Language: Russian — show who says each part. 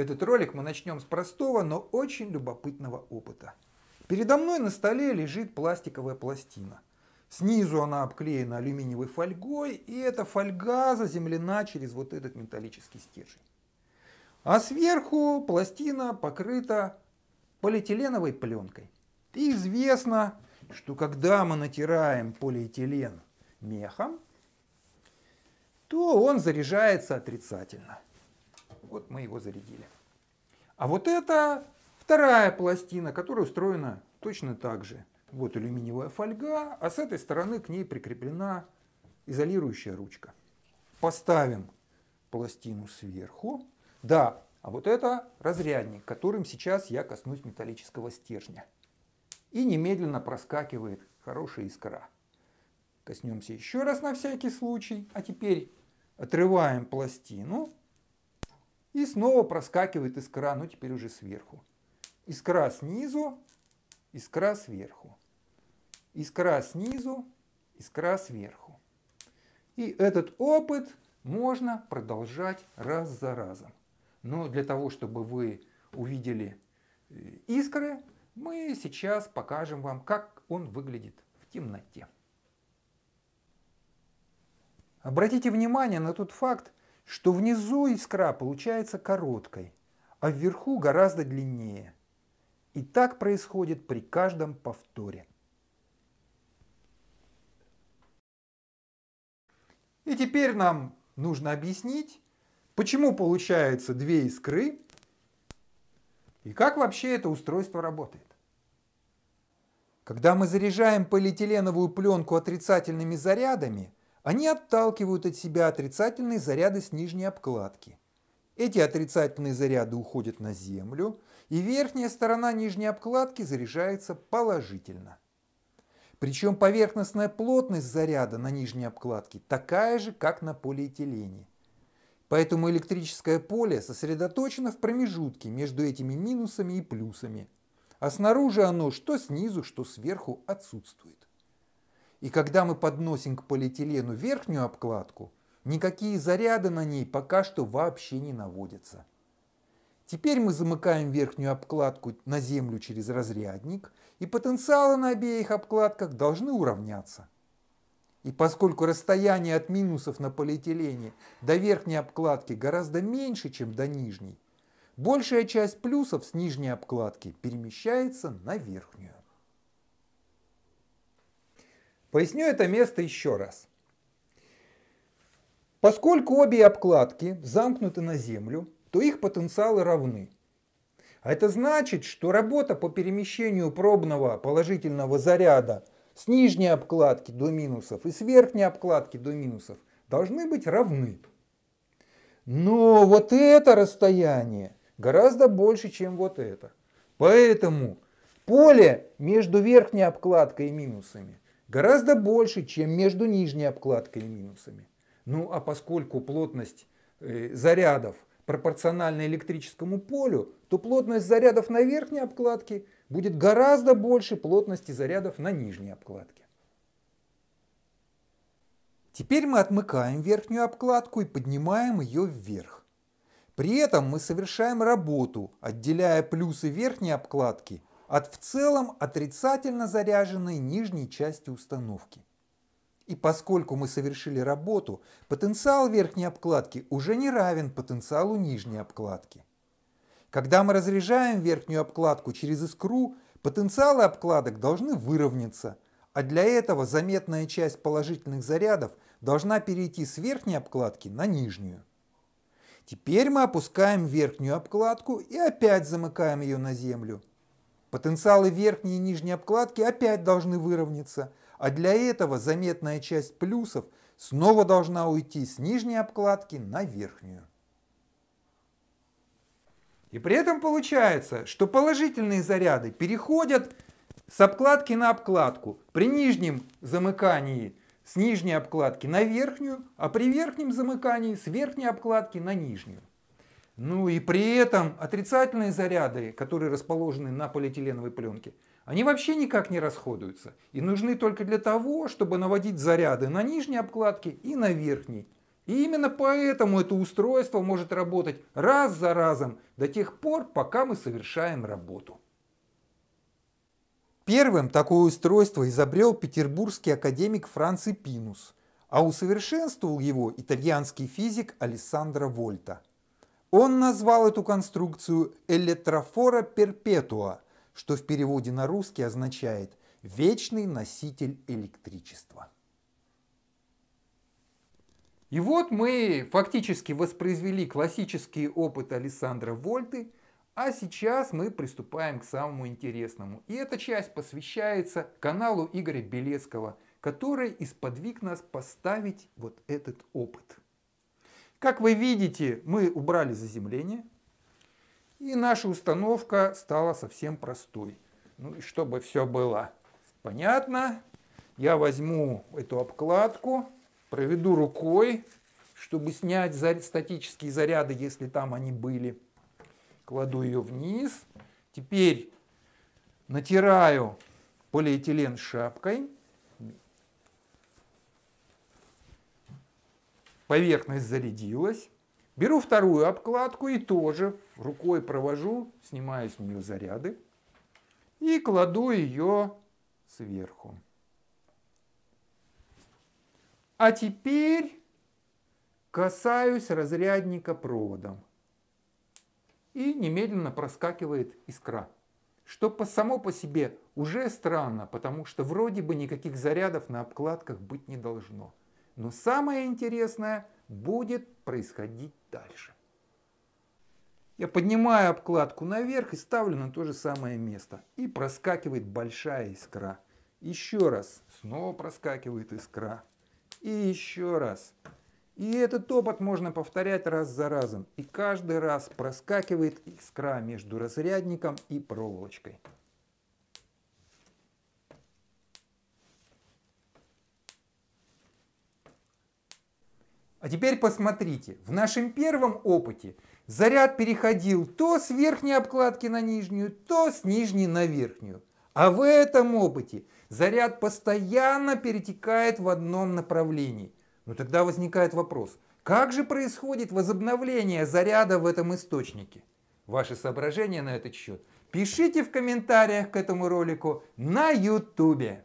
Speaker 1: Этот ролик мы начнем с простого, но очень любопытного опыта. Передо мной на столе лежит пластиковая пластина. Снизу она обклеена алюминиевой фольгой, и эта фольга заземлена через вот этот металлический стержень. А сверху пластина покрыта полиэтиленовой пленкой. И известно, что когда мы натираем полиэтилен мехом, то он заряжается отрицательно – вот мы его зарядили. А вот это вторая пластина, которая устроена точно так же. Вот алюминиевая фольга, а с этой стороны к ней прикреплена изолирующая ручка. Поставим пластину сверху. Да, а вот это разрядник, которым сейчас я коснусь металлического стержня.
Speaker 2: И немедленно
Speaker 1: проскакивает хорошая искра. Коснемся еще раз на всякий случай. А теперь отрываем пластину и снова проскакивает искра, но ну, теперь уже сверху. Искра снизу, искра сверху. Искра снизу, искра сверху. И этот опыт можно продолжать раз за разом. Но для того, чтобы вы увидели э, искры, мы сейчас покажем вам, как он выглядит в темноте. Обратите внимание на тот факт, что внизу искра получается короткой, а вверху гораздо длиннее. И так происходит при каждом повторе. И теперь нам нужно объяснить, почему получается две искры и как вообще это устройство работает. Когда мы заряжаем полиэтиленовую пленку отрицательными зарядами – они отталкивают от себя отрицательные заряды с нижней обкладки. Эти отрицательные заряды уходят на Землю, и верхняя сторона нижней обкладки заряжается положительно. Причем поверхностная плотность заряда на нижней обкладке такая же, как на полиэтилене. Поэтому электрическое поле сосредоточено в промежутке между этими минусами и плюсами, а снаружи оно что снизу, что сверху отсутствует. И когда мы подносим к полиэтилену верхнюю обкладку, никакие заряды на ней пока что вообще не наводятся. Теперь мы замыкаем верхнюю обкладку на землю через разрядник, и потенциалы на обеих обкладках должны уравняться. И поскольку расстояние от минусов на полиэтилене до верхней обкладки гораздо меньше, чем до нижней, большая часть плюсов с нижней обкладки перемещается на верхнюю. Поясню это место еще раз. Поскольку обе обкладки замкнуты на землю, то их потенциалы равны. А это значит, что работа по перемещению пробного положительного заряда с нижней обкладки до минусов и с верхней обкладки до минусов должны быть равны. Но вот это расстояние гораздо больше, чем вот это. Поэтому поле между верхней обкладкой и минусами Гораздо больше, чем между нижней обкладкой и минусами. Ну а поскольку плотность э, зарядов пропорциональна электрическому полю, то плотность зарядов на верхней обкладке будет гораздо больше плотности зарядов на нижней обкладке. Теперь мы отмыкаем верхнюю обкладку и поднимаем ее вверх. При этом мы совершаем работу, отделяя плюсы верхней обкладки от в целом отрицательно заряженной нижней части установки. И поскольку мы совершили работу, потенциал верхней обкладки уже не равен потенциалу нижней обкладки. Когда мы разряжаем верхнюю обкладку через искру, потенциалы обкладок должны выровняться, а для этого заметная часть положительных зарядов должна перейти с верхней обкладки на нижнюю. Теперь мы опускаем верхнюю обкладку и опять замыкаем ее на землю – Потенциалы верхней и нижней обкладки опять должны выровняться, а для этого заметная часть плюсов снова должна уйти с нижней обкладки на верхнюю. И при этом получается, что положительные заряды переходят с обкладки на обкладку. При нижнем замыкании с нижней обкладки на верхнюю, а при верхнем замыкании с верхней обкладки на нижнюю. Ну и при этом отрицательные заряды, которые расположены на полиэтиленовой пленке, они вообще никак не расходуются и нужны только для того, чтобы наводить заряды на нижней обкладке и на верхней. И именно поэтому это устройство может работать раз за разом до тех пор, пока мы совершаем работу. Первым такое устройство изобрел петербургский академик Франци Пинус, а усовершенствовал его итальянский физик Алессандро Вольта – он назвал эту конструкцию электрофора перпетуа, что в переводе на русский означает «вечный носитель электричества». И вот мы фактически воспроизвели классический опыт Александра Вольты, а сейчас мы приступаем к самому интересному. И эта часть посвящается каналу Игоря Белецкого, который исподвиг нас поставить вот этот опыт. Как вы видите, мы убрали заземление, и наша установка стала совсем простой. Ну и чтобы все было понятно, я возьму эту обкладку, проведу рукой, чтобы снять статические заряды, если там они были. Кладу ее вниз. Теперь натираю полиэтилен шапкой. поверхность зарядилась. Беру вторую обкладку и тоже рукой провожу, снимаю с нее заряды и кладу ее сверху. А теперь касаюсь разрядника проводом. И немедленно проскакивает искра. Что по, само по себе уже странно, потому что вроде бы никаких зарядов на обкладках быть не должно. Но самое интересное будет происходить дальше. Я поднимаю обкладку наверх и ставлю на то же самое место. И проскакивает большая искра. Еще раз. Снова проскакивает искра. И еще раз. И этот опыт можно повторять раз за разом. И каждый раз проскакивает искра между разрядником и проволочкой. А теперь посмотрите, в нашем первом опыте заряд переходил то с верхней обкладки на нижнюю, то с нижней на верхнюю. А в этом опыте заряд постоянно перетекает в одном направлении. Но ну тогда возникает вопрос, как же происходит возобновление заряда в этом источнике? Ваши соображения на этот счет пишите в комментариях к этому ролику на YouTube.